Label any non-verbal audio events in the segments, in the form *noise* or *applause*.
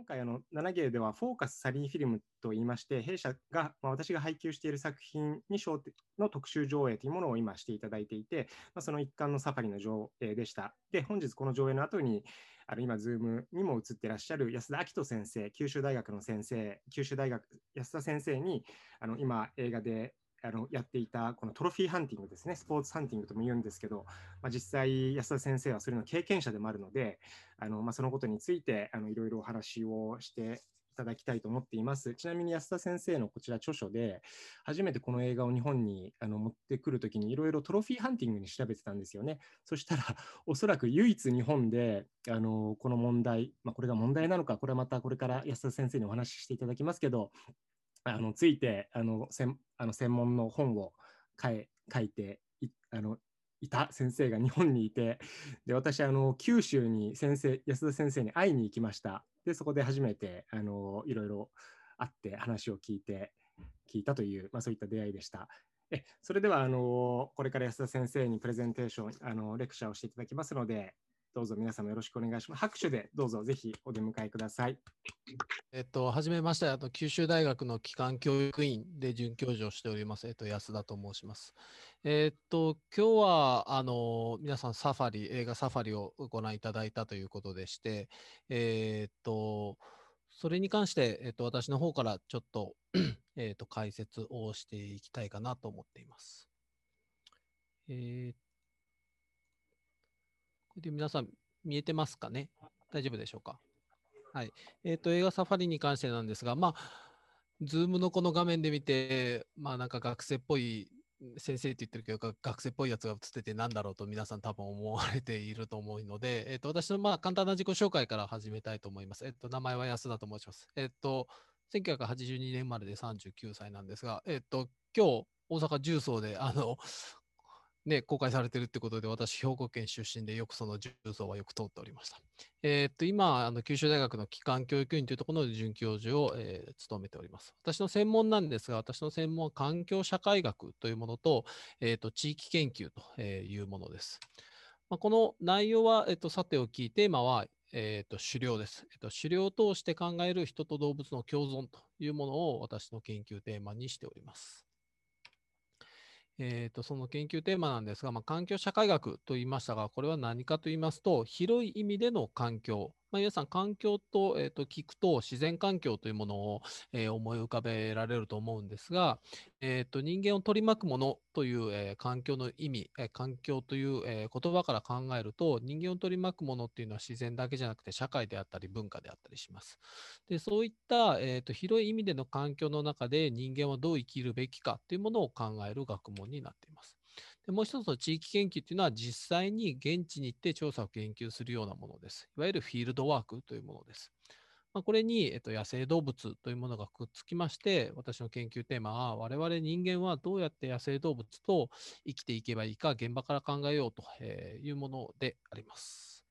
今回あの7芸ではフォーカスサリーフィルムといいまして弊社が、まあ、私が配給している作品に焦点の特集上映というものを今していただいていて、まあ、その一環のサファリの上映でしたで本日この上映の後にあの今ズームにも映ってらっしゃる安田明人先生九州大学の先生九州大学安田先生にあの今映画であのやっていたこのトロフィーハンティングですね、スポーツハンティングとも言うんですけど、まあ、実際、安田先生はそれの経験者でもあるので、あのまあ、そのことについてあのいろいろお話をしていただきたいと思っています。ちなみに安田先生のこちら著書で、初めてこの映画を日本にあの持ってくるときに、いろいろトロフィーハンティングに調べてたんですよね。そしたら、おそらく唯一日本で、あのこの問題、まあ、これが問題なのか、これはまたこれから安田先生にお話ししていただきますけど、あのついてあのせんあの専門の本を書い書いていあのいた先生が日本にいて *laughs* で私あの九州に先生安田先生に会いに行きましたでそこで初めてあのいろいろ会って話を聞いて聞いたという、まあ、そういった出会いでした。えそれではあのこれから安田先生にプレゼンテーションあのレクチャーをしていただきますのでどうぞ皆様よろしくお願いします。拍手でどうぞぜひお出迎えください。えっと、はじめまして、あと九州大学の基幹教育員で准教授をしております、えっと、安田と申します。えっと、今日は、あの、皆さんサファリ、映画サファリをご覧いただいたということでして、えっと、それに関して、えっと、私の方からちょっと、えっと、解説をしていきたいかなと思っています。えっとで皆さん、見えてますかね大丈夫でしょうかはい。えっ、ー、と、映画サファリに関してなんですが、まあ、ズームのこの画面で見て、まあなんか学生っぽい、先生って言ってるけど、学生っぽいやつが映っててなんだろうと皆さん多分思われていると思うので、えっ、ー、と、私のまあ簡単な自己紹介から始めたいと思います。えっ、ー、と、名前は安田と申します。えっ、と、1982年生まれで39歳なんですが、えっ、と、今日、大阪重曹で、あの、ね、公開されてるってことで、私、兵庫県出身で、よくその重曹はよく通っておりました。えー、っと、今、あの九州大学の基幹教育院というところの准教授を、えー、務めております。私の専門なんですが、私の専門は環境社会学というものと、えー、っと、地域研究というものです。まあ、この内容は、えっと、さておき、テーマは、えーと、と狩猟です、えーと。狩猟を通して考える人と動物の共存というものを私の研究テーマにしております。えーと、その研究テーマなんですが、まあ、環境社会学と言いましたが、これは何かと言いますと、広い意味での環境まあ、皆さん環境と,、えー、と聞くと自然環境というものを、えー、思い浮かべられると思うんですが、えー、と人間を取り巻くものという、えー、環境の意味、えー、環境という、えー、言葉から考えると人間を取り巻くものっていうのは自然だけじゃなくて社会であったり文化であったりします。でそういった、えー、と広い意味での環境の中で人間はどう生きるべきかというものを考える学問になっています。でもう一つの地域研究というのは実際に現地に行って調査を研究するようなものです。いわゆるフィールドワークというものです。まあ、これに、えっと、野生動物というものがくっつきまして、私の研究テーマは、我々人間はどうやって野生動物と生きていけばいいか、現場から考えようというものであります。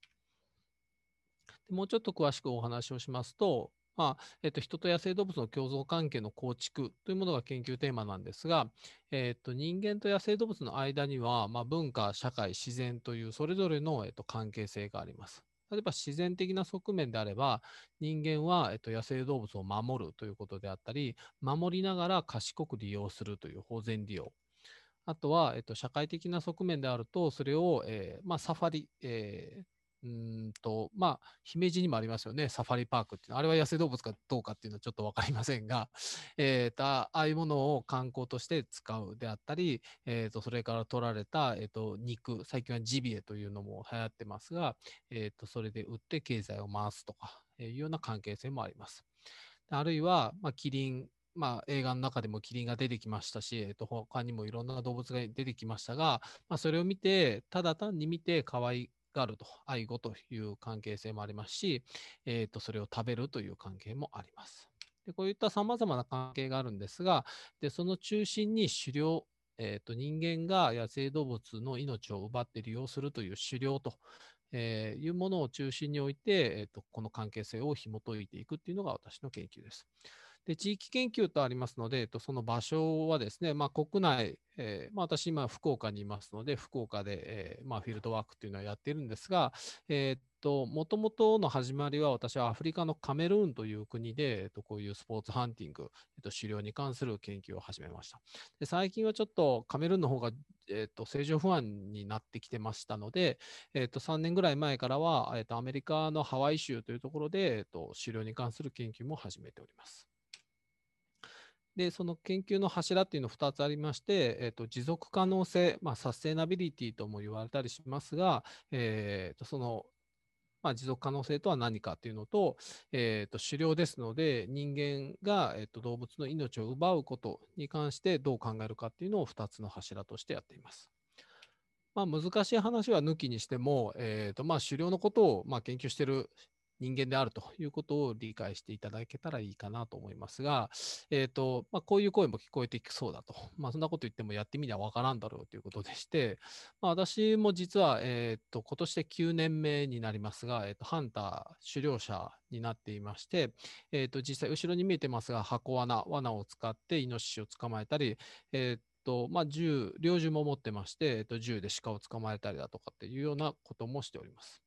もうちょっと詳しくお話をしますと、まあえっと、人と野生動物の共存関係の構築というものが研究テーマなんですが、えっと、人間と野生動物の間には、まあ、文化、社会、自然というそれぞれの、えっと、関係性があります。例えば自然的な側面であれば人間は、えっと、野生動物を守るということであったり守りながら賢く利用するという保全利用あとは、えっと、社会的な側面であるとそれを、えーまあ、サファリ、えー、うんと、まあ、姫路にもありますよね、サファリパークっていうあれは野生動物かどうかっていうのはちょっと分かりませんが、*laughs* えーと、ああいうものを観光として使うであったり、えーと、それから取られた、えーと、肉、最近はジビエというのも流行ってますが、えー、とそれで売って経済を回すとかいうような関係性もあります。あるいは、まあ、キリンまあ、映画の中でもキリンが出てきましたし、えっと、他にもいろんな動物が出てきましたが、まあ、それを見て、ただ単に見て、可愛があると、愛語という関係性もありますし、えー、とそれを食べるという関係もあります。でこういったさまざまな関係があるんですが、でその中心に狩猟、えー、と人間が野生動物の命を奪って利用するという狩猟と、えいうものを中心において、えー、とこの関係性を紐解いていくっていうのが私の研究です。で地域研究とありますので、えっと、その場所はですね、まあ、国内、えー、まあ、私、今、福岡にいますので、福岡で、えー、まあ、フィールドワークというのはやっているんですが、えーと、もともとの始まりは私はアフリカのカメルーンという国で、えっと、こういうスポーツハンティング、えっと、狩猟に関する研究を始めました。で最近はちょっとカメルーンの方が、えっと、政情不安になってきてましたので、えっと、3年ぐらい前からは、えっと、アメリカのハワイ州というところで、えっと、狩猟に関する研究も始めております。で、その研究の柱っていうの2つありまして、えーと、持続可能性、まあ、サステナビリティとも言われたりしますが、えーと、そのまあ、持続可能性とは何かというのと,、えーと、狩猟ですので人間が、えーと、動物の命を奪うことに関してどう考えるかっていうのを2つの柱としてやっています。まあ、難しい話は抜きにしても、えーとまあ、狩猟のことを、まあ、研究している人間であるということを理解していただけたらいいかなと思いますが、えーとまあ、こういう声も聞こえてきそうだと、まあ、そんなこと言ってもやってみりゃわからんだろうということでして、まあ、私も実は、えーと、今年で9年目になりますが、えーと、ハンター狩猟者になっていまして、えーと、と実際後ろに見えてますが箱罠罠を使ってイノシシを捕まえたり、えーとまあ、銃、猟銃も持ってまして、えっと、銃で鹿を捕まえたりだとかっていうようなこともしております。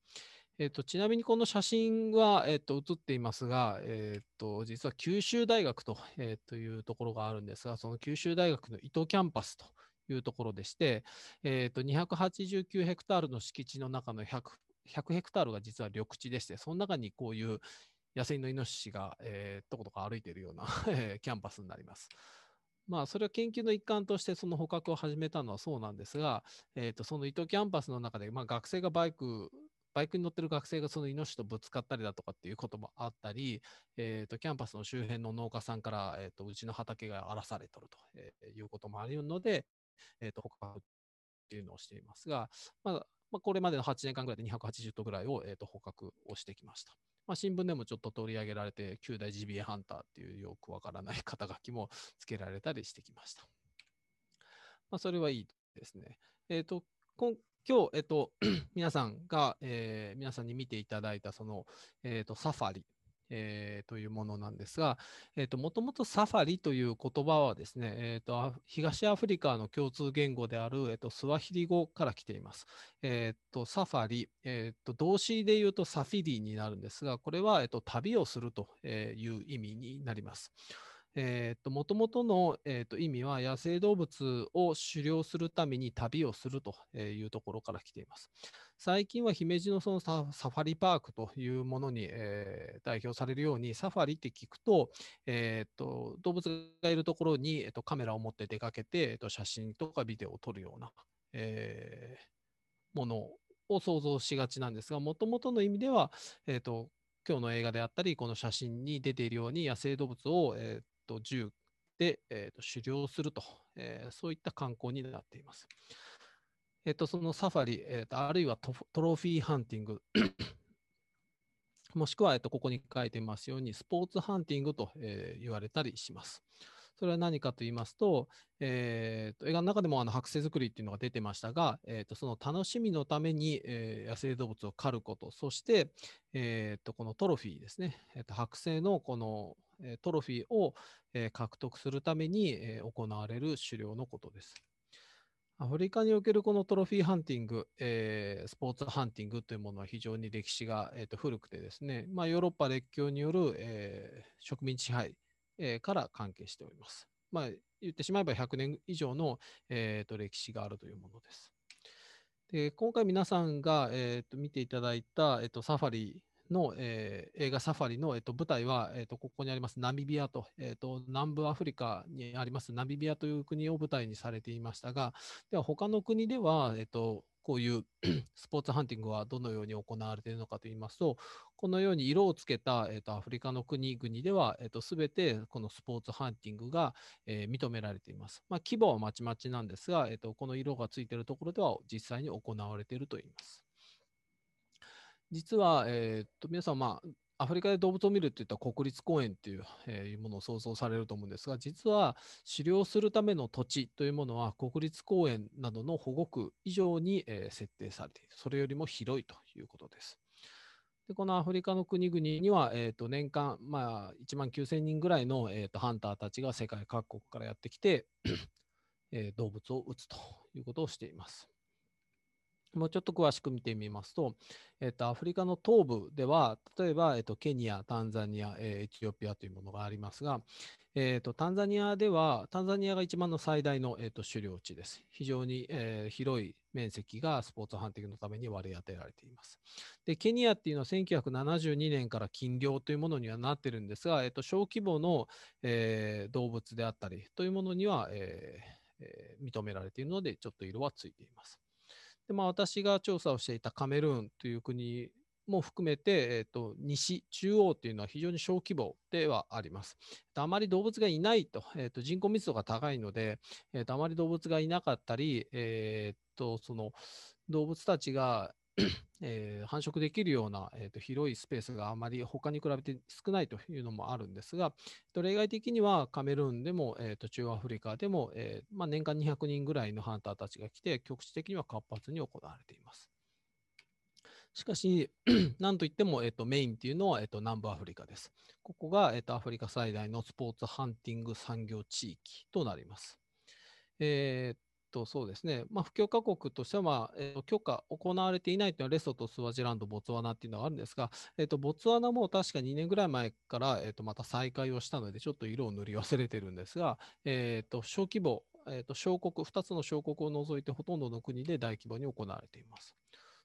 えっ、と、ちなみにこの写真は、えっ、と、写っていますが、えっ、と、実は九州大学と,、えー、というところがあるんですが、その九州大学の伊東キャンパスというところでして、えっと、289ヘクタールの敷地の中の 100, 100ヘクタールが実は緑地でして、その中にこういう野生のイノシシが、えー、とことか歩いているような *laughs* キャンパスになります。まあ、それは研究の一環としてその捕獲を始めたのはそうなんですが、えー、とその伊東キャンパスの中で、まあ、学生がバイクバイクに乗ってる学生がそのイノシとぶつかったりだとかっていうこともあったり、えーと、キャンパスの周辺の農家さんから、えーと、うちの畑が荒らされてると、いうこともあるので、えーと、っていうのをしていますが、まあまあ、これまでの8年間ぐらいで280頭ぐらいを、えー、と捕獲をしてきました。まあ、新聞でもちょっと取り上げられて、9代ジビエハンターっていうよくわからない肩書きもつけられたりしてきました。まあ、それはいいですね。えー、と、今日、えっと、*clears throat* 皆さんが、えー、皆さんに見ていただいた、その、えっ、ー、と、サファリ、えー、というものなんですが、えっ、ー、と、もともとサファリという言葉はですね、えっ、ー、と、東アフリカの共通言語である、えっ、と、スワヒリ語から来ています。えっ、と、サファリ、えっ、と、動詞で言うとサフィリになるんですが、これは、えっ、と、旅をするという意味になります。えー、と元々の、えー、と意味は野生動物を狩猟するために旅をするというところから来ています。最近は姫路のそのサファリパークというものに、えー、代表されるようにサファリって聞くと,、えー、と動物がいるところに、えー、とカメラを持って出かけて、えー、と写真とかビデオを撮るような、えー、ものを想像しがちなんですが元々の意味では、えー、と今日の映画であったり、この写真に出ているように野生動物を、えー、と1で、えー、と狩猟すると、えー、そういった観光になっています。えー、とそのサファリ、えー、とあるいはトロフィーハンティングもしくは、えっと、ここに書いてますように、スポーツハンティングと、えー、言われたりします。それは何かと言いますと、えーと、映画の中でもあの剥製作りっていうのが出てましたが、えーと、その楽しみのために、えー、野生動物を狩ること、そして、えーと、このトロフィーですね、えー、と剥製のこの、トロフィーを獲得するために行われる狩猟のことです。アフリカにおけるこのトロフィーハンティング、えー、スポーツハンティングというものは非常に歴史が、えー、と古くてですね、まあ、ヨーロッパ列強による、えー、植民地支配、えー、から関係しております。まあ、言ってしまえば100年以上の、えー、と歴史があるというものです。で今回皆さんが、えー、と見ていただいた、えー、とサファリの、えー、映画サファリの、えー、と舞台は、えー、とここにありますナミビアと,、えー、と南部アフリカにありますナミビアという国を舞台にされていましたがでは他の国では、えー、とこういう *clears throat* スポーツハンティングはどのように行われているのかといいますと、このように色をつけた、えー、とアフリカの国々では、えー、と全てこのスポーツハンティングが、えー、認められています。まあ、規模はまちまちなんですが、えー、とこの色がついているところでは実際に行われているといいます。実は、えー、っと皆さん、まあ、アフリカで動物を見るっていった国立公園っていう,、えいうものを想像されると思うんですが実は狩猟するための土地というものは国立公園などの保護区以上に、え設定されているそれよりも広いということです。でこのアフリカの国々には、えー、と年間、まあ、1万9000人ぐらいの、えー、とハンターたちが世界各国からやってきて、えー、動物を撃つということをしています。もうちょっと詳しく見てみますと、えっと、アフリカの東部では、例えば、えっと、ケニア、タンザニア、えー、エチオピアというものがありますが、えっと、タンザニアでは、タンザニアが一番の最大の、えっと、狩猟地です。非常に、えー、広い面積がスポーツハンティングのために割り当てられています。で、ケニアっていうのは1972年から禁漁というものにはなってるんですが、えっと、小規模の、えー、動物であったりというものには、えーえー、認められているので、ちょっと色はついています。でまあ、私が調査をしていたカメルーンという国も含めて、えーと、西、中央というのは非常に小規模ではあります。あまり動物がいないと、えーと、人口密度が高いので、えーと、あまり動物がいなかったり、えー、とその動物たちが *clears throat* えー、繁殖できるような、えーと、広いスペースがあまり他に比べて少ないというのもあるんですが、例外的にはカメルーンでも、えーと、中アフリカでも、えー、まあ、年間200人ぐらいのハンターたちが来て、局地的には活発に行われています。しかし、*clears throat* なんといっても、えーと、とメインというのは、えー、と南部アフリカです。ここが、えー、とアフリカ最大のスポーツハンティング産業地域となります。えーと、そうですね、まあ、不協和国としては、まあえーと、許可、行われていないというのは、レソト、スワジランド、ボツワナっていうのはあるんですが、えーと、ボツワナも確か2年ぐらい前から、えー、とまた再開をしたので、ちょっと色を塗り忘れてるんですが、えーと、小規模、えーと、小国、2つの小国を除いて、ほとんどの国で大規模に行われています。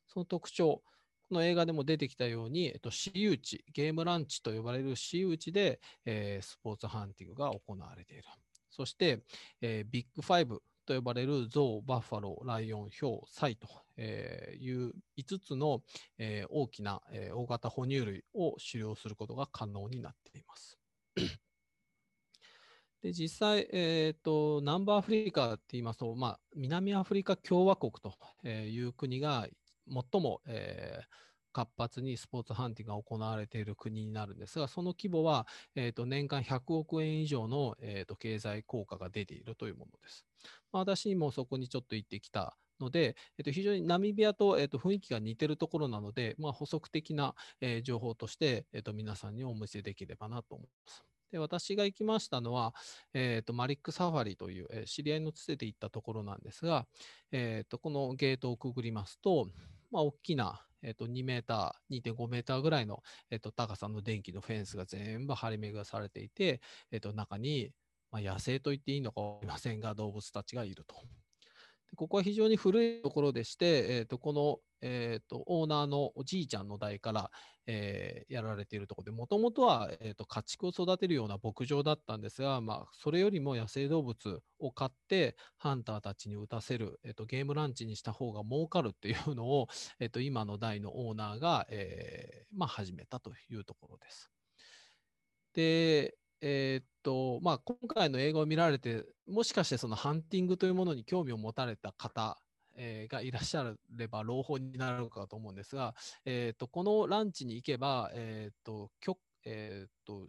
その特徴、この映画でも出てきたように、えっと、私有地、ゲームランチと呼ばれる私有地で、えー、スポーツハンティングが行われている。そして、えー、ビッグファイブと呼ばれるゾウ、バッファロー、ライオン、ヒョウ、サイという5つの大きな大型哺乳類を狩猟することが可能になっています。*coughs* で実際、えーと、南部アフリカって言いますと、まあ、南アフリカ共和国という国が最も、えー、活発にスポーツハンティングが行われている国になるんですが、その規模は、えー、と年間100億円以上の、えー、と経済効果が出ているというものです。まあ、私もそこにちょっと行ってきたので、えっと、非常にナミビアと,、えっと、雰囲気が似てるところなので、まあ、補足的な、えー、情報として、えっと、皆さんにお見せできればなと思います。で私が行きましたのは、えーと、マリック・サファリという、えー、知り合いのつてで行ったところなんですが、えーと、とこのゲートをくぐりますと、まあ、大きな、えっと、2メーター、2.5メーターぐらいの、えっと、高さの電気のフェンスが全部張り巡らされていて、えっと、中に、まあ、野生と言っていいのか分かりませんが、動物たちがいると。ここは非常に古いところでして、えー、とこの、えー、とオーナーのおじいちゃんの代から、えー、やられているところで、もともとは、えー、と家畜を育てるような牧場だったんですが、まあ、それよりも野生動物を飼ってハンターたちに打たせる、えー、とゲームランチにした方が儲かるっていうのを、えー、と今の代のオーナーが、えーまあ、始めたというところです。で、えー、っと、まあ、今回の映画を見られて、もしかしてそのハンティングというものに興味を持たれた方、えー、がいらっしゃれば朗報になるかと思うんですが、えー、っと、このランチに行けば、えっと、えっと、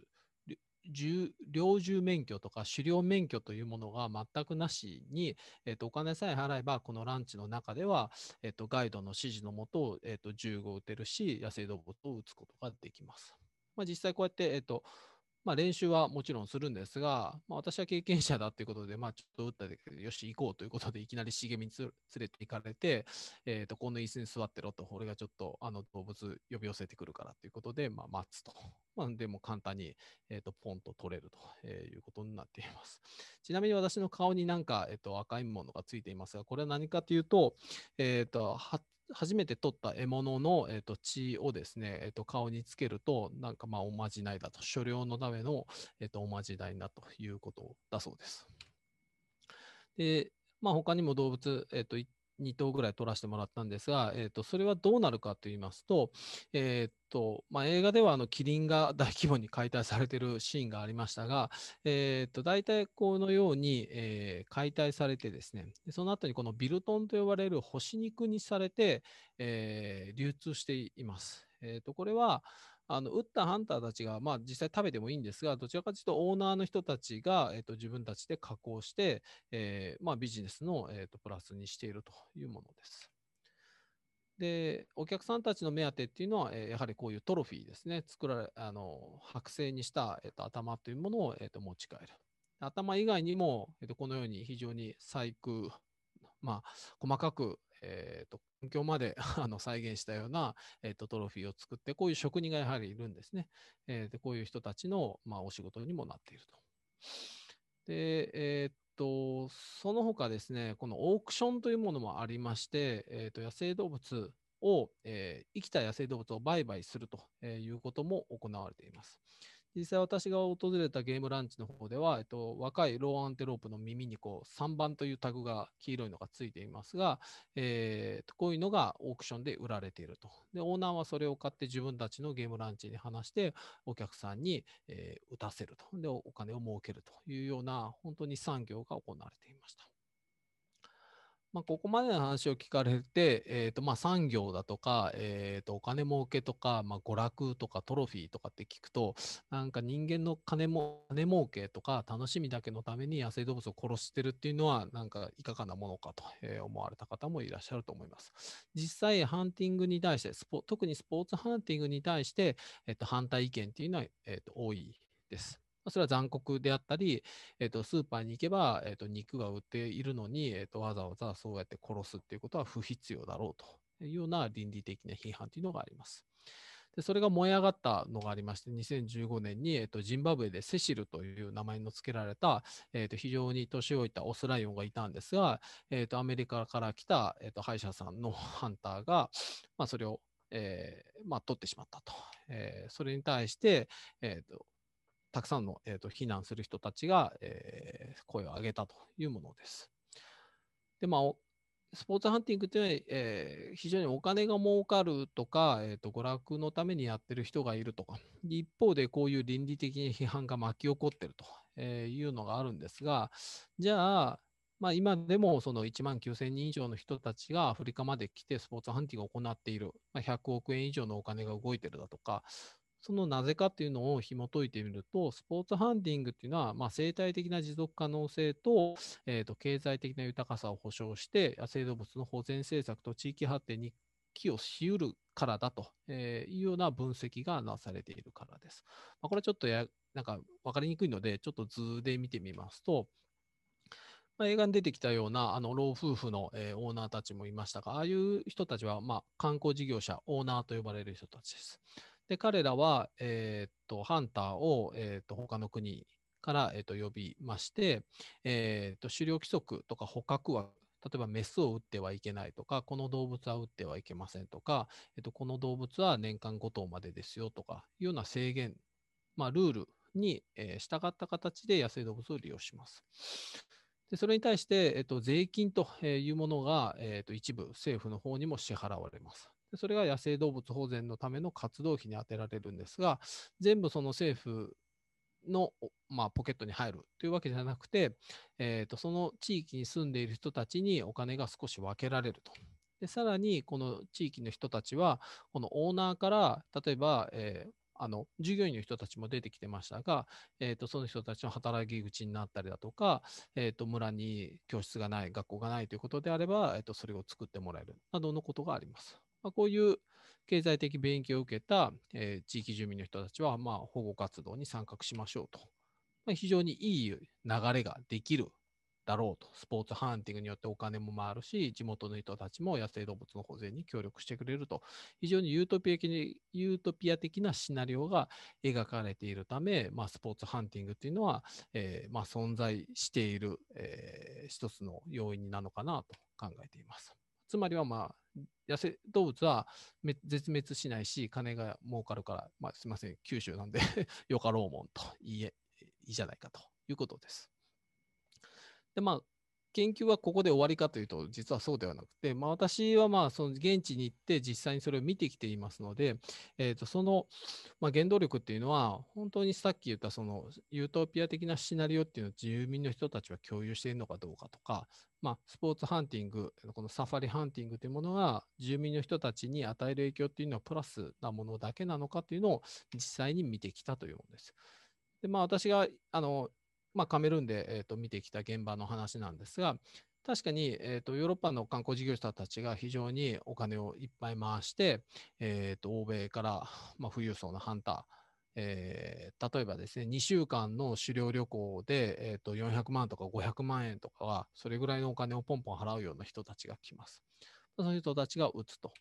猟銃免許とか狩猟免許というものが全くなしに、えー、とお金さえ払えばこのランチの中では、えー、とガイドの指示のもと,、えー、と銃を撃てるし野生動物を撃つことができます。まあ、実際こうやって、えーとまあ、練習はもちろんするんですが、まあ、私は経験者だということで、まあ、ちょっと打っただけで、よし、行こうということで、いきなり茂みに連れて行かれて、えーと、この椅子に座ってろと、俺がちょっとあの動物呼び寄せてくるからということで、まあ、待つと。*laughs* まあ、でも簡単に、えーと、ポンと取れると、えいうことになっています。*laughs* ちなみに私の顔になんか、えーと、と赤いものがついていますが、これは何かというと、えー、と初めて取った獲物の、えーと、血をですね、えーと、顔につけると、なんかまあおまじないだと、所領のための、えーと、とおまじないだということだそうです。で、まあ、他にも動物、えー、と一2頭ぐらい撮らせてもらったんですが、えー、とそれはどうなるかと言いますと、えーとまあ、映画ではあのキリンが大規模に解体されてるシーンがありましたが、えー、と大体このように、えー、解体されてですねその後にこのビルトンと呼ばれる干し肉にされて、えー、流通しています。えー、とこれはあの、撃ったハンターたちが、まあ、実際食べてもいいんですが、どちらかというとオーナーの人たちが、えっと、自分たちで加工して、えー、まあ、ビジネスの、えっと、プラスにしているというものです。で、お客さんたちの目当てっていうのは、えー、やはりこういうトロフィーですね、作られ、あの、剥製にした、えっと、頭というものを、えっと、持ち帰る。頭以外にも、えっと、このように非常に細工、まあ、細かく、えーと、環境まで *laughs* あの再現したような、えーと、トロフィーを作ってこういう職人がやはりいるんですね。えー、でこういう人たちの、まあ、お仕事にもなっていると。で、えーとその他ですね、このオークションというものもありまして、えーと、と野生動物を、えー、生きた野生動物を売買するということも行われています。実際私が訪れたゲームランチの方では、えっと、若いローアンテロープの耳にこう3番というタグが黄色いのがついていますが、えー、こういうのがオークションで売られていると。で、オーナーはそれを買って自分たちのゲームランチに話してお客さんに、えー、打たせると。で、お金を儲けるというような本当に産業が行われていました。まあ、ここまでの話を聞かれて、えーとまあ、産業だとか、えー、とお金儲けとか、まあ、娯楽とかトロフィーとかって聞くとなんか人間の金も金儲けとか楽しみだけのために野生動物を殺してるっていうのはなんかいかがなものかと思われた方もいらっしゃると思います。実際ハンティングに対してスポ特にスポーツハンティングに対して、えー、と反対意見っていうのは、えー、と多いです。それは残酷であったり、えっと、スーパーに行けば、えっと、肉が売っているのに、えっと、わざわざそうやって殺すっていうことは不必要だろうというような倫理的な批判というのがあります。でそれが燃え上がったのがありまして、2015年に、えっと、ジンバブエでセシルという名前の付けられた、えっと、非常に年老いたオスライオンがいたんですが、えっと、アメリカから来た、えっと、歯医者さんの *laughs* ハンターが、まあ、それを、えーまあ、取ってしまったと。えー、それに対して、えっとたくさんの、えーと、避難する人たちが、えー、声を上げたというものです。でまあ、スポーツハンティングというのは、えー、非常にお金が儲かるとか、えーと、娯楽のためにやってる人がいるとか、一方でこういう倫理的に批判が巻き起こってると、えー、いうのがあるんですが、じゃあ、まあ、今でもその1万9000人以上の人たちがアフリカまで来てスポーツハンティングを行っている、まあ、100億円以上のお金が動いているだとか、そのなぜかっていうのを紐解いてみると、スポーツハンディングっていうのは、まあ、生態的な持続可能性と,、えー、と経済的な豊かさを保障して、野生動物の保全政策と地域発展に寄与しうるからだというような分析がなされているからです。まあ、これちょっとやなんか分かりにくいので、ちょっと図で見てみますと、まあ、映画に出てきたようなあの老夫婦の、えー、オーナーたちもいましたが、ああいう人たちは、まあ、観光事業者、オーナーと呼ばれる人たちです。で、彼らは、えー、っと、ハンターを、えー、っと、他の国から、えー、っと、呼びまして、えっと、狩猟規則とか捕獲は、例えばメスを打ってはいけないとか、この動物は打ってはいけませんとか、えっと、この動物は年間5頭までですよとかいうような制限、まあ、ルールに、えー、従った形で野生動物を利用します。でそれに対して、えっと、税金というものが、えっと、一部政府の方にも支払われます。それが野生動物保全のための活動費に充てられるんですが、全部その政府の、まあ、ポケットに入るというわけじゃなくて、えーと、その地域に住んでいる人たちにお金が少し分けられると。でさらに、この地域の人たちは、このオーナーから、例えば、えーあの従業員の人たちも出てきてましたが、えーと、その人たちの働き口になったりだとか、えーと、村に教室がない、学校がないということであれば、えーとそれを作ってもらえるなどのことがあります。まあ、こういう経済的便益を受けた、えー、地域住民の人たちは、まあ、保護活動に参画しましょうと。まあ、非常にいい流れができるだろうと。スポーツハンティングによってお金も回るし、地元の人たちも野生動物の保全に協力してくれると。非常にユートピア的ユートピア的なシナリオが描かれているため、まあ、スポーツハンティングというのは、えー、まあ、存在している、えー、一つの要因なのかなと考えています。つまりは、まあ、野生動物は絶滅しないし、金が儲かるから、まあ、すみません、九州なんで *laughs* よかろうもんといいえ、いいじゃないかということです。で、まあ、研究はここで終わりかというと、実はそうではなくて、まあ、私はまあその現地に行って実際にそれを見てきていますので、えー、とその、まあ、原動力っていうのは、本当にさっき言ったそのユートピア的なシナリオっていうのを住民の人たちは共有しているのかどうかとか、まあ、スポーツハンティング、このサファリハンティングというものが住民の人たちに与える影響っていうのはプラスなものだけなのかというのを実際に見てきたというものです。でまあ、私があのまあ、カメルーンで、えー、と見てきた現場の話なんですが、確かに、えーと、ヨーロッパの観光事業者たちが非常にお金をいっぱい回して、えーと、欧米から、まあ、富裕層のハンター、えー、例えばですね、2週間の狩猟旅行で、えーと、と400万とか500万円とかは、それぐらいのお金をポンポン払うような人たちが来ます。その人たちが打つと。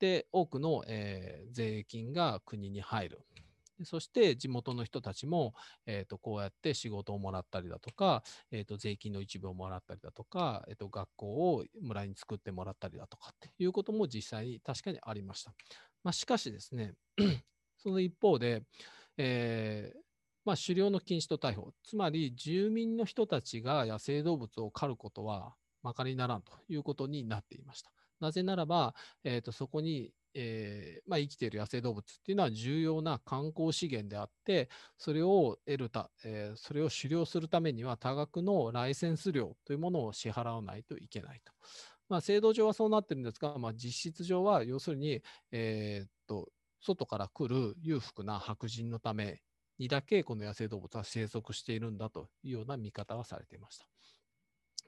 で、多くの、えー、税金が国に入る。そして地元の人たちも、えーと、こうやって仕事をもらったりだとか、えーと、税金の一部をもらったりだとか、えーと、学校を村に作ってもらったりだとかっていうことも実際に確かにありました。まあ、しかしですね、*clears throat* その一方で、えーまあ、狩猟の禁止と逮捕、つまり住民の人たちが野生動物を狩ることはまかりならんということになっていました。なぜならば、えーとそこにえー、まあ、生きている野生動物っていうのは重要な観光資源であってそれを得るた、えー、それを狩猟するためには多額のライセンス料というものを支払わないといけないと。まあ、制度上はそうなってるんですが、まあ、実質上は要するに、えー、っと外から来る裕福な白人のためにだけこの野生動物は生息しているんだというような見方はされていました。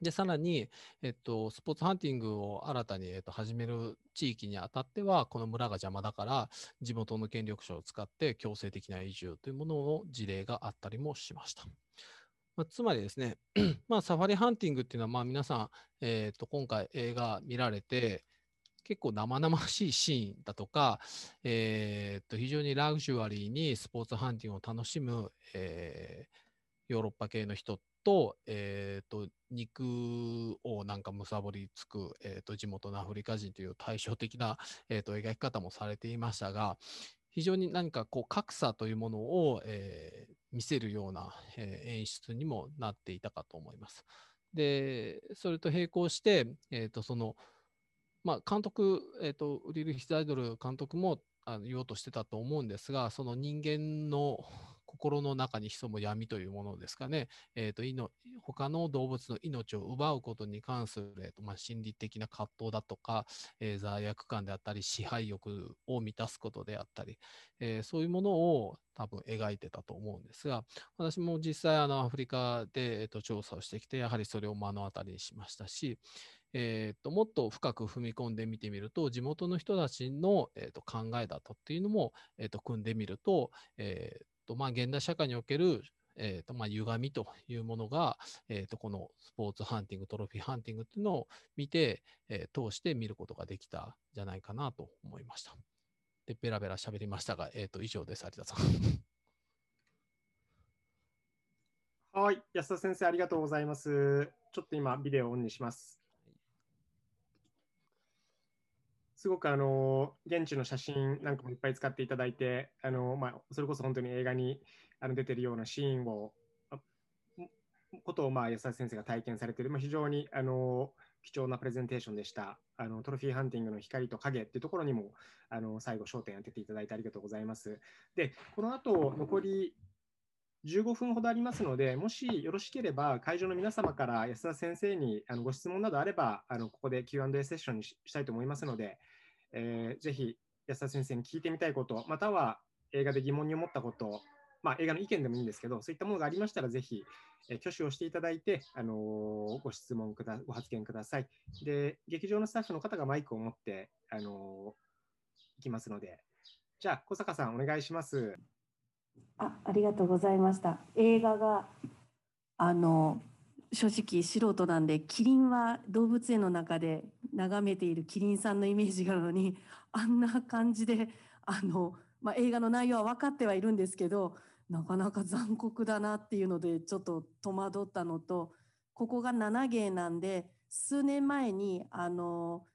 で、さらに、えっと、スポーツハンティングを新たに、えっと、始める地域にあたっては、この村が邪魔だから、地元の権力者を使って強制的な移住というものの事例があったりもしました。まあ、つまりですね、*clears throat* まあ、サファリハンティングっていうのは、まあ、皆さん、えっと、今回映画見られて、結構生々しいシーンだとか、えっと、非常にラグジュアリーにスポーツハンティングを楽しむ、えー、ヨーロッパ系の人と、えっ、ー、と、肉をなんかぼりつく、えっ、ー、と、地元のアフリカ人という対照的な、*laughs* えっ、ー、と、描き方もされていましたが、非常に何かこう格差というものを、えー、見せるような、えー、演出にもなっていたかと思います。で、それと並行して、えっ、と、その、まあ、監督、えっ、と、ウリル・ヒザイドル監督もあ言おうとしてたと思うんですが、その人間の心の中に潜む闇というものですかね、えーと、他の動物の命を奪うことに関する、えーとまあ、心理的な葛藤だとか、えー、罪悪感であったり支配欲を満たすことであったり、えー、そういうものを多分描いてたと思うんですが私も実際あのアフリカで、えーと、調査をしてきてやはりそれを目の当たりにしましたし、えーと、ともっと深く踏み込んで見てみると地元の人たちの、えー、と考えだとっていうのも、えー、と組んでみると、えーとまあ、現代社会におけるえーとまあ、歪みというものが、えとこのスポーツハンティングトロフィーハンティングっていうのを見て、え通して見ることができたんじゃないかなと思いました。でベラベラ喋りましたが、えー、と以上です有田さん。はい安田先生ありがとうございます。ちょっと今ビデオオンにします。すごくあの現地の写真なんかもいっぱい使っていただいてあの、まあ、それこそ本当に映画にあの出てるようなシーンをことをまあ安田先生が体験されている、まあ、非常にあの貴重なプレゼンテーションでしたあのトロフィーハンティングの光と影っていうところにもあの最後焦点当てていただいてありがとうございます。でこの後残り15分ほどありますので、もしよろしければ、会場の皆様から安田先生にあのご質問などあれば、あのここで Q&A セッションにしたいと思いますので、えー、ぜひ安田先生に聞いてみたいこと、または映画で疑問に思ったこと、まあ、映画の意見でもいいんですけど、そういったものがありましたら、ぜひ、え挙手をしていただいて、あのー、ご質問くだ、ご発言ください。で、劇場のスタッフの方がマイクを持って、あのー、いきますので、じゃあ、小坂さん、お願いします。あありがとうございました。映画が、あのー正直素人なんでキリンは動物園の中で眺めているキリンさんのイメージがあるのに *laughs* あんな感じであの、まあ、映画の内容は分かってはいるんですけどなかなか残酷だなっていうのでちょっと戸惑ったのとここが7芸なんで数年前にあの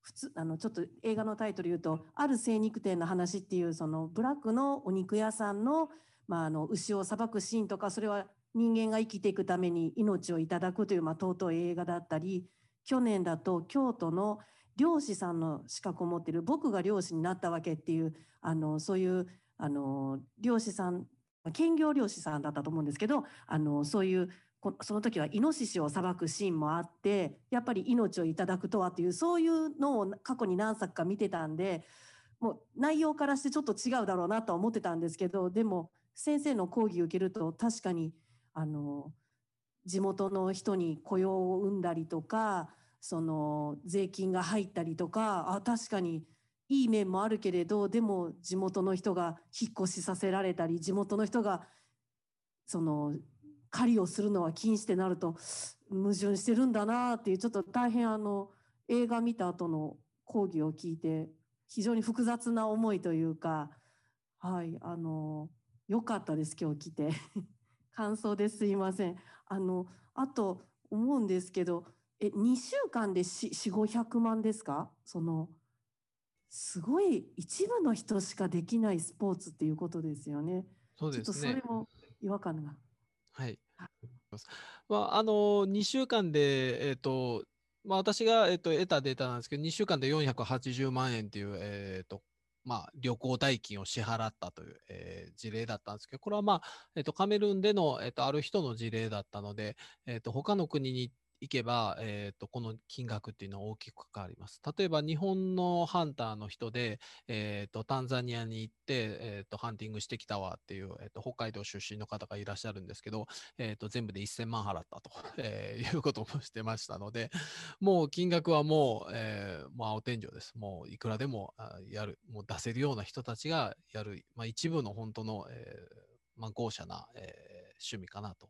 普通あのちょっと映画のタイトル言うと「ある精肉店の話」っていうそのブラックのお肉屋さんの,、まあ、あの牛をさばくシーンとかそれは人間が生きていくために命をいただくという、まあ、尊い映画だったり去年だと京都の漁師さんの資格を持ってる僕が漁師になったわけっていうあのそういうあの漁師さん兼業漁師さんだったと思うんですけどあのそういうその時はイノシシをさばくシーンもあってやっぱり命をいただくとはっていうそういうのを過去に何作か見てたんでもう内容からしてちょっと違うだろうなとは思ってたんですけどでも先生の講義受けると確かにあの地元の人に雇用を生んだりとかその税金が入ったりとかあ確かにいい面もあるけれどでも地元の人が引っ越しさせられたり地元の人がその狩りをするのは禁止ってなると矛盾してるんだなっていうちょっと大変あの映画見た後の講義を聞いて非常に複雑な思いというかはいあの良かったです今日来て。感想ですいません。あの、あと思うんですけど、え、2週間で4、500万ですかその、すごい一部の人しかできないスポーツっていうことですよね。そうですね。それも違和感が。はい。まあ、あの、2週間で、えっ、ー、と、まあ、私が、えっと、得たデータなんですけど、2週間で480万円っていう、えっ、ー、と、まあ、旅行代金を支払ったという、えー、事例だったんですけど、これはまあ、えっ、ー、と、カメルーンでの、えっ、ー、と、ある人の事例だったので、えっ、と、他の国に行っいけば、えーと、この金額っていうのは大きく関わります。例えば日本のハンターの人で、えーと、タンザニアに行って、えーと、とハンティングしてきたわっていう、えー、と北海道出身の方がいらっしゃるんですけど、えー、と全部で1000万払ったと、*laughs* えー、いうこともしてましたのでもう金額はもう、えー、もう青天井です。もういくらでもやるもう出せるような人たちがやる、まあ、一部の本当の、えーまあ、豪奢な、えー、趣味かなと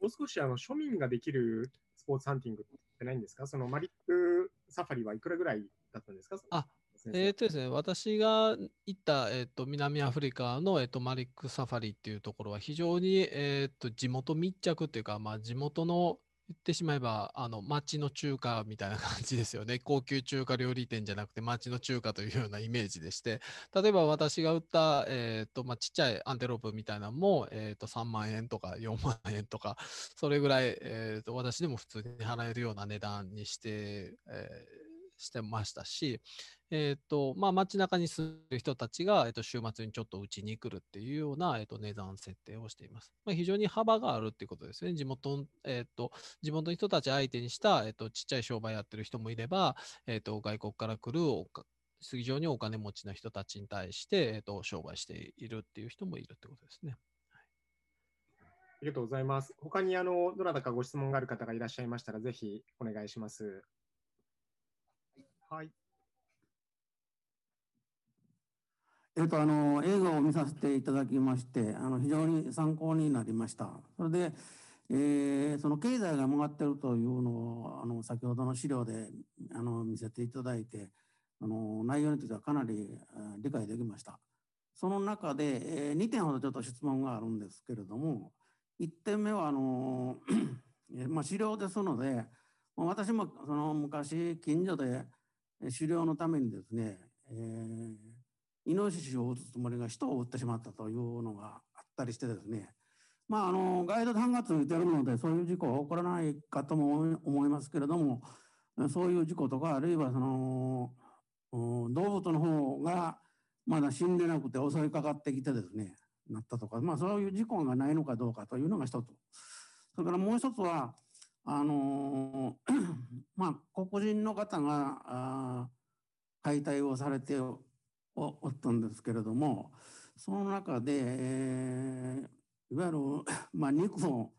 もう少しあの庶民ができるスポーツハンティングってないんですかそのマリックサファリはいくらぐらいだったんですかあえっ、ー、とですね、私が行った、えーと、南アフリカの、えーと、マリックサファリっていうところは非常に、えーと、と地元密着っていうか、まあ、地元の言ってしまえば、あの、町の中華みたいな感じですよね。*laughs* 高級中華料理店じゃなくて、町の中華というようなイメージでして、例えば私が売った、えっ、ー、と、まあ、ちっちゃいアンテロープみたいなのも、えっ、ー、と、3万円とか4万円とか、それぐらい、えっ、ー、と、私でも普通に払えるような値段にして、えーしてましたし、えっ、ー、と、まあ、街中に住む人たちが、えっ、ー、と、週末にちょっとうちに来るっていうような、えっ、ー、と、値段設定をしています。まあ、非常に幅があるっていうことですね。地元、えっ、と、地元の人たち相手にした、えっ、と、ちっちゃい商売やってる人もいれば、えっ、と、外国から来るお非常にお金持ちの人たちに対して、えっと、商売しているっていう人もいるってことですね。ありがとうございます。他にあのどなたかご質問がある方がいらっしゃいましたら、ぜひお願いします。はい。えっと、あの映画を見させていただきましてあの非常に参考になりました。それで、えー、その経済が回ってるというのをあの先ほどの資料であの見せていただいてあの内容についてはかなり理解できました。その中で、えー、2点ほどちょっと質問があるんですけれども1点目はあの、まあ、資料ですので私もその昔近所で狩猟のためにですね、えー、イノシシを撃つつもりが人を撃ってしまったというのがあったりしてですね、まあ、あのガイド単月に出るのでそういう事故は起こらないかとも思いますけれどもそういう事故とかあるいはその動物の方がまだ死んでなくて襲いかかってきてですねなったとか、まあ、そういう事故がないのかどうかというのが一つそれからもう一つはあのー、*clears throat* まあ、黒人の方が解体をされておったんですけれどもその中で、えー、いわゆる、*clears throat* まあ、肉を、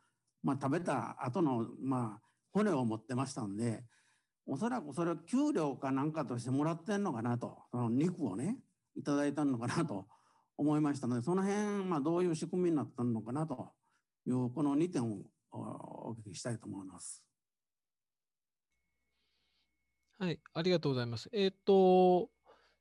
まあ、食べた後のまあ、骨を持ってましたんでおそらくそれを給料かなんかとしてもらってんのかなとその肉をねいただいたのかなと *laughs* 思いましたのでその辺、まあ、どういう仕組みになったのかなというこの2点をお聞きしたいと思います。はい、ありがとうございます。えっ、ー、と、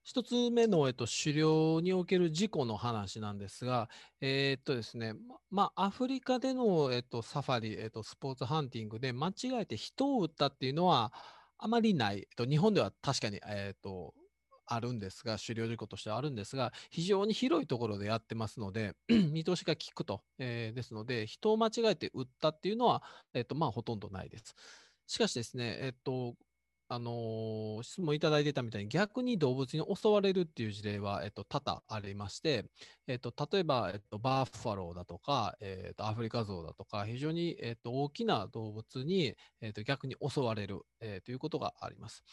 一つ目の、えっと、狩猟における事故の話なんですが、えー、っとですね、まあ、アフリカでの、えっと、サファリ、えっと、スポーツハンティングで間違えて人を撃ったっていうのはあまりない、えっと、日本では確かに、えっと、あるんですが、狩猟事故としてはあるんですが、非常に広いところでやってますので、*clears throat* 見通しが効くと、えー、ですので、人を間違えて売ったっていうのは、えっ、ー、と、まあ、ほとんどないです。しかしですね、えっ、ー、と、あの質問いただいてたみたいに逆に動物に襲われるっていう事例は、えっと、多々ありまして、えっと、例えば、えっと、バッファローだとか、えっと、アフリカゾウだとか非常に、えっと、大きな動物に、えっと、逆に襲われる、えー、ということがあります。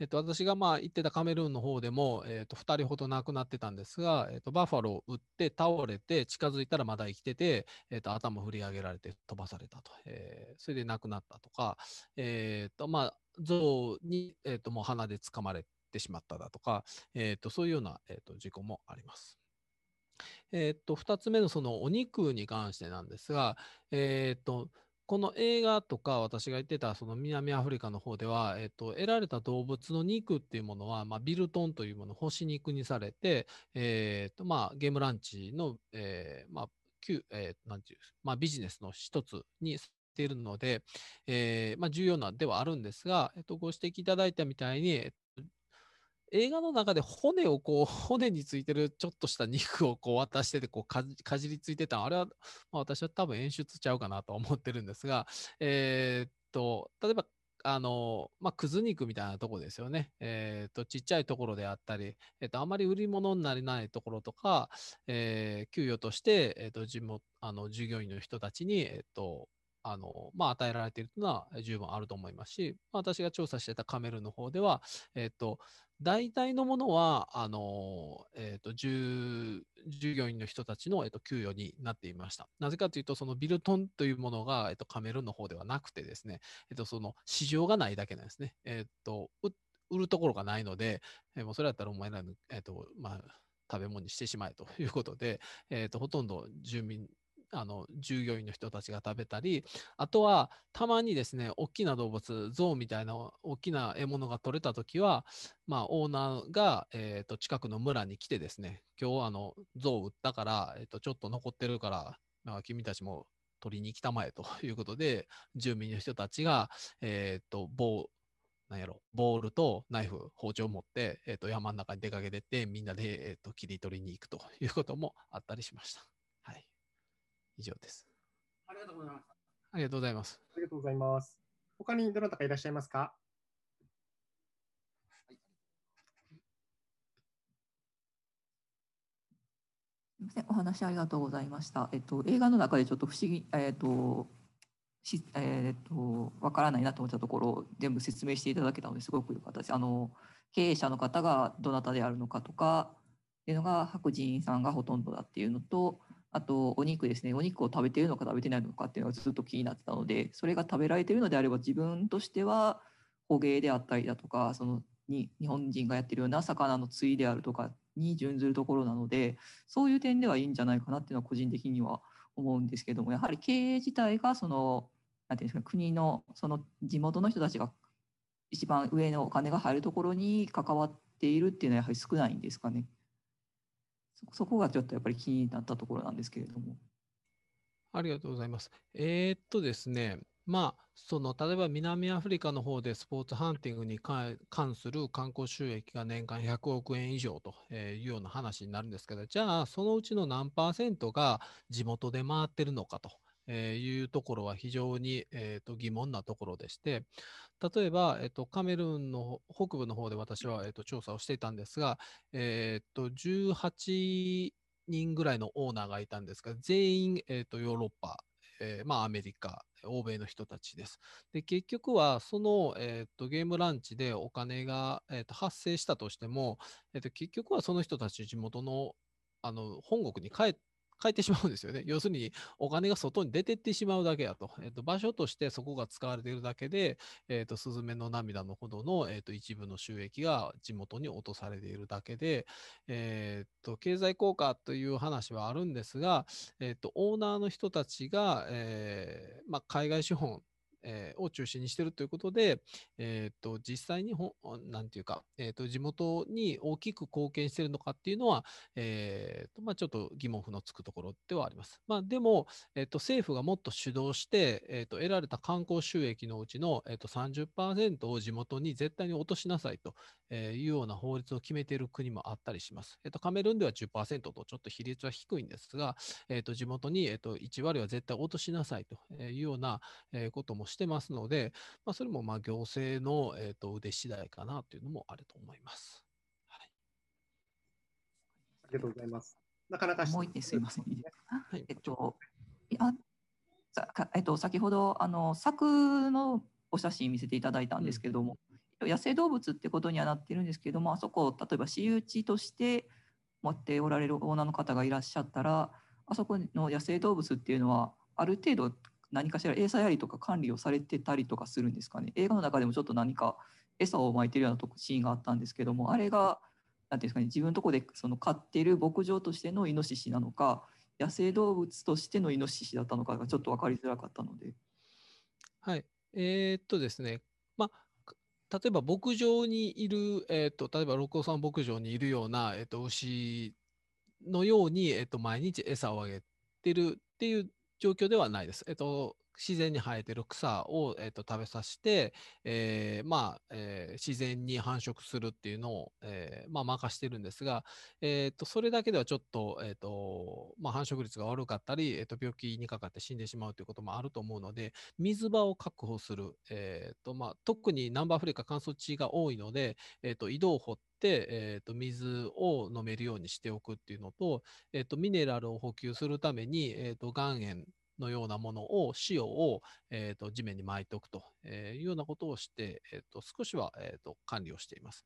えっと、私がまあ行ってたカメルーンの方でも、えっと、2人ほど亡くなってたんですが、えっと、バッファローを撃って倒れて、近づいたらまだ生きてて、えっと、頭振り上げられて飛ばされたと、えー、それで亡くなったとか、えっと、まあ、象に、えっと、もう鼻で掴まれてしまっただとか、えっと、そういうような、えっと、事故もあります。えっと、2つ目のそのお肉に関してなんですが、えっと、この映画とか私が言ってたその南アフリカの方では、えっと、得られた動物の肉っていうものは、まあ、ビルトンというもの干し肉にされて、えっとまあ、ゲームランチの、えーまあ旧えー、なんていうまあ、ビジネスの一つにしているので、えーまあ、重要なではあるんですが、えっと、ご指摘いただいたみたいに、えっ映画の中で骨をこう、*laughs* 骨についてるちょっとした肉をこう渡しててこうかじりついてた、あれは、まあ、私は多分演出ちゃうかなと思ってるんですが、えー、っと、例えば、あの、まあ、くず肉みたいなとこですよね。えっ、と、ちっちゃいところであったり、えっ、と、あまり売り物になれないところとか、えー、給与として、えっ、と、地元、あの、従業員の人たちに、えっ、と、あの、まあ、与えられているというのは十分あると思いますし、まあ、私が調査してたカメルの方では、えっ、と、大体のものは、あの、えっ、ー、と、従業員の人たちの、えーと、給与になっていました。なぜかというと、そのビルトンというものが、えーと、カメルーンの方ではなくてですね、えっ、ー、と、その市場がないだけなんですね。えっ、ー、と、売るところがないので、えもうそれだったらお前らの、えっ、と、まあ、食べ物にしてしまえということで、えっ、と、ほとんど住民あの従業員の人たちが食べたりあとはたまにですね大きな動物象みたいな大きな獲物が取れた時は、まあ、オーナーが、えーと、近くの村に来てですね今日あの象売ったから、えーと、ちょっと残ってるから、まあ、君たちも取りに来たまえということで住民の人たちが、えーと、と棒なんやろボールとナイフ、包丁を持って、えー、と山の中に出かけてって、みんなで、えー、と切り取りに行くということもあったりしました。以上です。ありがとうございます。ありがとうございます。ありがとうございます。他にどなたかいらっしゃいますかすみません、お話ありがとうございました。えっと、映画の中でちょっと不思議、えっと、しえっと、わからないなと思ったところ、全部説明していただけたのですごく良かったです。あの、経営者の方がどなたであるのかとか、っていうのが白人さんがほとんどだっていうのと、あとお肉ですねお肉を食べているのか食べてないのかっていうのがずっと気になってたのでそれが食べられているのであれば自分としては捕鯨であったりだとかそのに日本人がやってるような魚の釣りであるとかに準ずるところなのでそういう点ではいいんじゃないかなっていうのは個人的には思うんですけどもやはり経営自体がその何て言うんですか国のその地元の人たちが一番上のお金が入るところに関わっているっていうのはやはり少ないんですかね。そこがちょっとやっぱり気になったところなんですけれども。ありがとうございます。えー、っとですね、まあ、その例えば南アフリカの方でスポーツハンティングに関する観光収益が年間100億円以上というような話になるんですけどじゃあそのうちの何パーセントが地元で回ってるのかとえいうところは非常に、えー、と疑問なところでして、例えば、えー、とカメルーンの北部の方で私は、えー、と調査をしていたんですが、えー、と18人ぐらいのオーナーがいたんですが、全員、えー、とヨーロッパ、えー、まあアメリカ、欧米の人たちです。で結局はその、えーと、ゲームランチでお金が、えーと、発生したとしても、えーと、結局はその人たち地元のあの本国に帰って、変えてしまうんですよね。*laughs* 要するに、お金が外に出てってしまうだけだと。えっ、ー、と、場所としてそこが使われているだけで、えっ、ー、と、スズメの涙のほどの、えっ、ー、と、一部の収益が地元に落とされているだけで、えっと、経済効果という話はあるんですが、えっと、オーナーの人たちが、えまあ、海外資本えー、を中心にしてるということで、えー、と実際にほ、なんていうか、えー、と地元に大きく貢献してるのかっていうのは、えーとまあ、ちょっと疑問符のつくところではあります。まあ、でも、えー、と政府がもっと主導して、えー、と得られた観光収益のうちの、えー、と30%を地元に絶対に落としなさいというような法律を決めている国もあったりします。えー、とカメルーンでは10%とちょっと比率は低いんですが、えー、と地元に、えー、と1割は絶対落としなさいというようなこともしてますので、まあ、それもまあ行政の、えー、と腕次第かなというのもあると思います。はい、ありがとうございます。なかなか重いですいません。はい、えっと、いや、えっと、先ほど、あの、柵のお写真見せていただいたんですけども、うん、野生動物ってことにはなってるんですけども、あそこ、例えば私有地として持っておられるオーナーの方がいらっしゃったら、あそこの野生動物っていうのは、ある程度何かしら餌やりとか管理をされてたりとかするんですかね映画の中でもちょっと何か餌をまいてるようなシーンがあったんですけどもあれが何ていうんですかね自分のとこでその飼っている牧場としてのイノシシなのか野生動物としてのイノシシだったのかがちょっと分かりづらかったので。はいえー、っとですね、まあ、例えば牧場にいる、えー、っと例えば六甲山牧場にいるような、えー、っと牛のように、えっと、毎日餌をあげてるっていう状況ではないです。えっと、自然に生えてる草を、えーと、食べさせて、えー、まあ、えー、自然に繁殖するっていうのを、えー、まあ、任してるんですが、えーと、それだけではちょっと,、えーとまあ、繁殖率が悪かったり、えーと、病気にかかって死んでしまうということもあると思うので水場を確保する、えーとまあ、特にナンバーフリカ乾燥地が多いので、えー、と井戸を掘ってえーと、水を飲めるようにしておくっていうのと,、えーと、ミネラルを補給するために、えーと岩塩のようなものを、塩を、えーと、地面に巻いておくというようなことをして、えーと、少しは、えーと、管理をしています。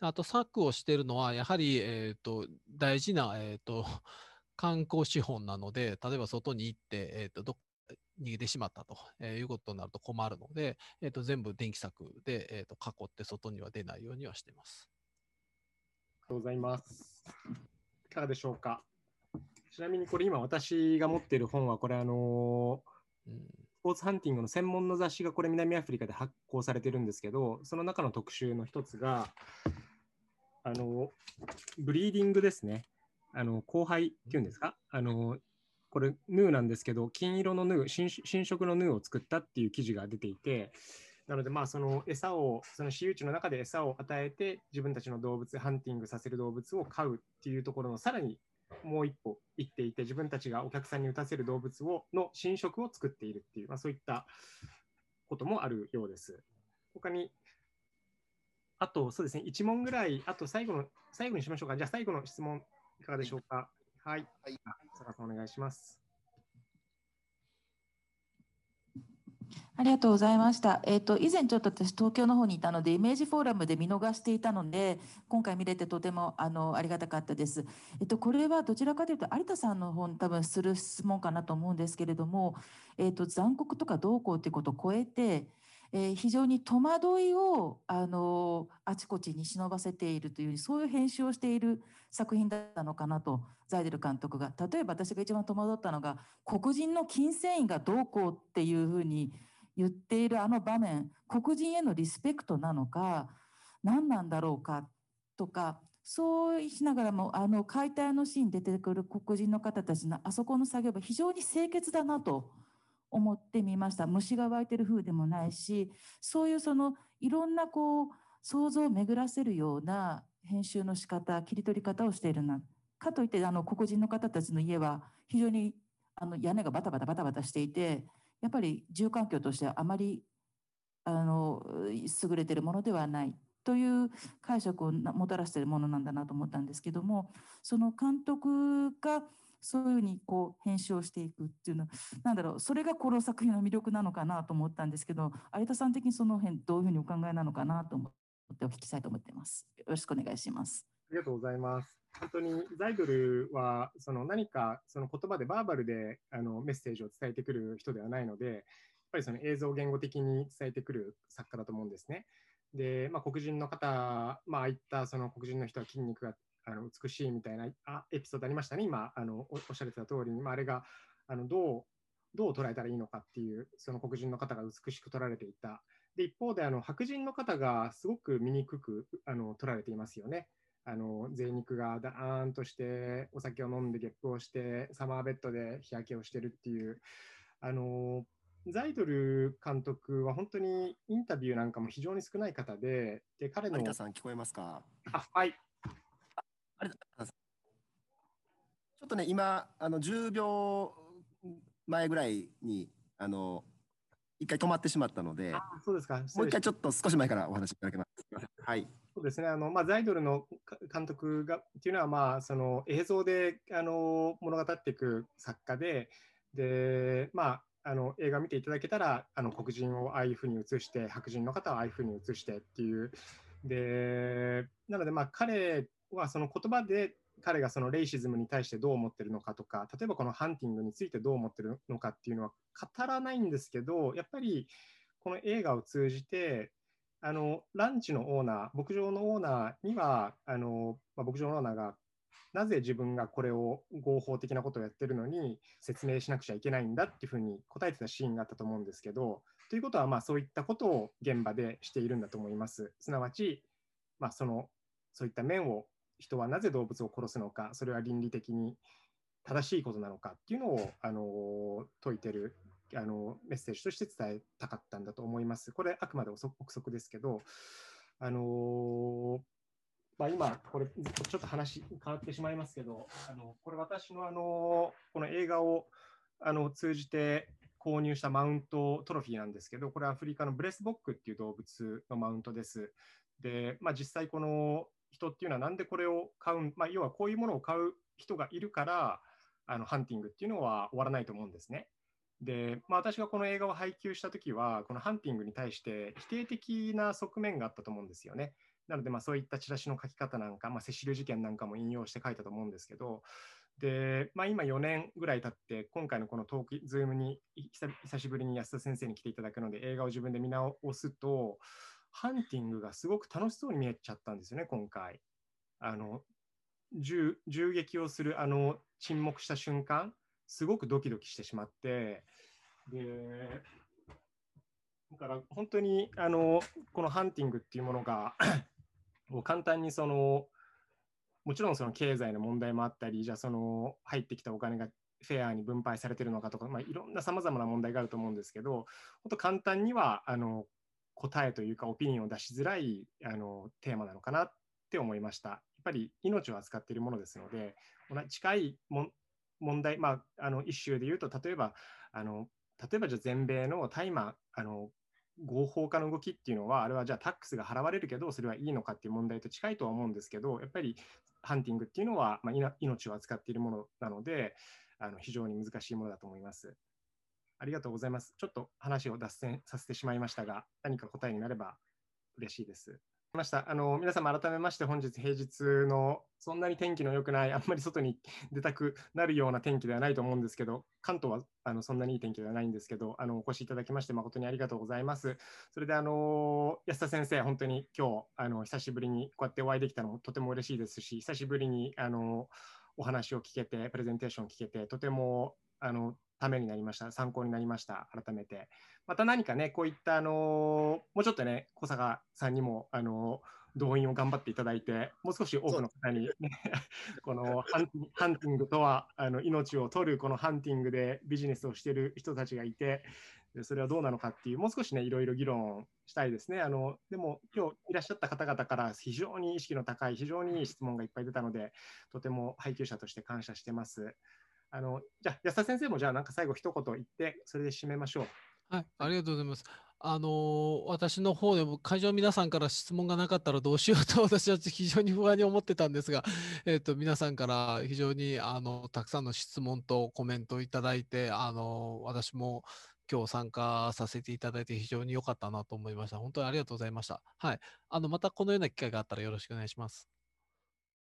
あと、策をしているのは、やはり、えー、と大事な、えー、と *laughs* 観光資本なので、例えば外に行って、えー、とど逃げてしまったと、えいうことになると困るので、えー、と全部電気柵で、えー、と囲って外には出ないようにはしています。ありがとうございます。いかがでしょうか。ちなみにこれ今私が持っている本はこれあのスポーツハンティングの専門の雑誌がこれ南アフリカで発行されてるんですけどその中の特集の一つがあのブリーディングですねあの後輩っていうんですかあのこれヌーなんですけど金色のヌー新新色のヌーを作ったっていう記事が出ていてなので、まあ、その餌を、その私有地の中で餌を与えて、自分たちの動物、ハンティングさせる動物を飼うっていうところの、さらにもう一歩行っていて、自分たちがお客さんに打たせる動物をの新食を作っているっていう、まあ、そういったこともあるようです。他に、あとそうですね、1問ぐらい、あと最後の、最後にしましょうか。じゃあ最後の質問いかがでしょうか。はい。はい、佐賀さんお願いします。ありがとうございました。えっ、ー、と、以前ちょっと私東京の方にいたので、イメージフォーラムで見逃していたので、今回見れてとてもあのありがたかったです。えっ、ー、と、これはどちらかというと、有田さんの方に多分する質問かなと思うんですけれども、えっ、ー、と、残酷とかどうこうということを超えて、え非常に戸惑いをあのあちこちに忍ばせているというそういう編集をしている作品だったのかなとザイデル監督が例えば私が一番戸惑ったのが黒人の金銭員がどうこうっていうふうに言っているあの場面黒人へのリスペクトなのか何なんだろうかとかそうしながらもあの解体のシーン出てくる黒人の方たちのあそこの作業場非常に清潔だなと思ってみました虫が湧いてる風でもないしそういうそのいろんなこう想像を巡らせるような編集の仕方切り取り方をしているなかといってあの黒人の方たちの家は非常にあの屋根がバタバタバタバタしていてやっぱり住環境としてはあまりあの優れてるものではないという解釈をもたらしているものなんだなと思ったんですけどもその監督がそういうふうにこう編集をしていくっていうのは何だろうそれがこの作品の魅力なのかなと思ったんですけど有田さん的にその辺どういうふうにお考えなのかなと思ってお聞きしたいと思っています。よろしくお願いします。ありがとうございます。本当にザイグルはその何かその言葉でバーバルであのメッセージを伝えてくる人ではないのでやっぱりその映像言語的に伝えてくる作家だと思うんですね。で、まあ、黒人の方、まああいったその黒人の人は筋肉があの美しいみたいなあエピソードありましたね今あのおっしゃってた通りに、まあ、あれがあのどうどう捉えたらいいのかっていうその黒人の方が美しく撮られていたで一方であの白人の方がすごく醜くあの撮られていますよね。あの贅肉がだーんとしてお酒を飲んでゲップをしてサマーベッドで日焼けをしてるっていうあのザイドル監督は本当にインタビューなんかも非常に少ない方で、で彼の。有田さん、聞こえますかあはいあれちょっとね、今、あの10秒前ぐらいに、あの一回止まってしまったので、そうですかもう一回ちょっと少し前からお話しいただけます。はいそうですね、あのまあ、ザイドルの監督がっていうのは、まあ、その映像であの物語っていく作家で、でまあ、あの映画見ていただけたらあの黒人をああいうふうに映して白人の方はああいうふうに映してっていうでなのでまあ彼はその言葉で彼がそのレイシズムに対してどう思ってるのかとか例えばこのハンティングについてどう思ってるのかっていうのは語らないんですけどやっぱりこの映画を通じてあのランチのオーナー牧場のオーナーにはあの、まあ、牧場のオーナーがなぜ自分がこれを合法的なことをやってるのに説明しなくちゃいけないんだっていうふうに答えてたシーンがあったと思うんですけどということはまあそういったことを現場でしているんだと思いますすなわち、まあ、そのそういった面を人はなぜ動物を殺すのかそれは倫理的に正しいことなのかっていうのをあの説いてるあのメッセージとして伝えたかったんだと思います。これ、あくまで憶測ですけど、あのまあ、今、これ、ちょっと話変わってしまいますけど、あのこれ、私のあのこの映画をあの通じて購入したマウントトロフィーなんですけど、これ、アフリカのブレスボックっていう動物のマウントです。で、まあ、実際、この人っていうのは、なんでこれを買う、まあ、要はこういうものを買う人がいるから、あのハンティングっていうのは終わらないと思うんですね。で、まあ、私がこの映画を配給した時はこのハンティングに対して否定的な側面があったと思うんですよね。なのでまあそういったチラシの書き方なんか、まあ、セシル事件なんかも引用して書いたと思うんですけどで、まあ、今4年ぐらい経って今回のこのトークズームに久しぶりに安田先生に来ていただくので映画を自分で見直すとハンティングがすごく楽しそうに見えちゃったんですよね今回。あの銃撃をするあの沈黙した瞬間すごくドキドキしてしまってでだから本当にあのこのハンティングっていうものが *clears throat* もう簡単にそのもちろんその経済の問題もあったりじゃあその入ってきたお金がフェアに分配されてるのかとか、まあ、いろんなさまざまな問題があると思うんですけど本当簡単にはあの答えというかオピニオンを出しづらいあのテーマなのかなって思いました。やっぱり命を扱っているものですので近いも問題、まあ、あの一周で言うと、例えば、あの例えばじゃ全米の大麻あの合法化の動きっていうのは、あれはじゃあタックスが払われるけど、それはいいのかっていう問題と近いとは思うんですけど、やっぱりハンティングっていうのは、まあ、命を扱っているものなので、あの非常に難しいものだと思います。ありがとうございます。ちょっと話を脱線させてしまいましたが、何か答えになれば嬉しいです。ましたあの皆さ様、改めまして本日平日のそんなに天気の良くない、あんまり外に *laughs* 出たくなるような天気ではないと思うんですけど、関東はあのそんなにいい天気ではないんですけど、あのお越しいただきまして誠にありがとうございます。それで、あの安田先生、本当に今日あの久しぶりにこうやってお会いできたのもとても嬉しいですし、久しぶりにあのお話を聞けて、プレゼンテーション聞けて、とてもあのためになりました、参考になりました、改めて。また何かね、こういったあのもうちょっとね、小坂さんにもあの動員を頑張っていただいて、もう少し多くの方に、ね、*laughs* このハンハンティングとはあの命を取る、このハンティングでビジネスをしている人たちがいて、それはどうなのかっていう、もう少しね、いろいろ議論したいですね。あのでも、今日いらっしゃった方々から非常に意識の高い、非常にいい質問がいっぱい出たので、とても配給者として感謝してます。あのじゃあ安田先生もじゃあなんか最後一言言ってそれで締めましょう。はい、ありがとうございます。あの私の方でも会場皆さんから質問がなかったらどうしようと *laughs* 私は非常に不安に思ってたんですが、えっ、と、皆さんから非常に、あの、たくさんの質問とコメントをいただいて、あの私も今日参加させていただいて非常に良かったなと思いました。本当にありがとうございました。はい。あの、またこのような機会があったらよろしくお願いします。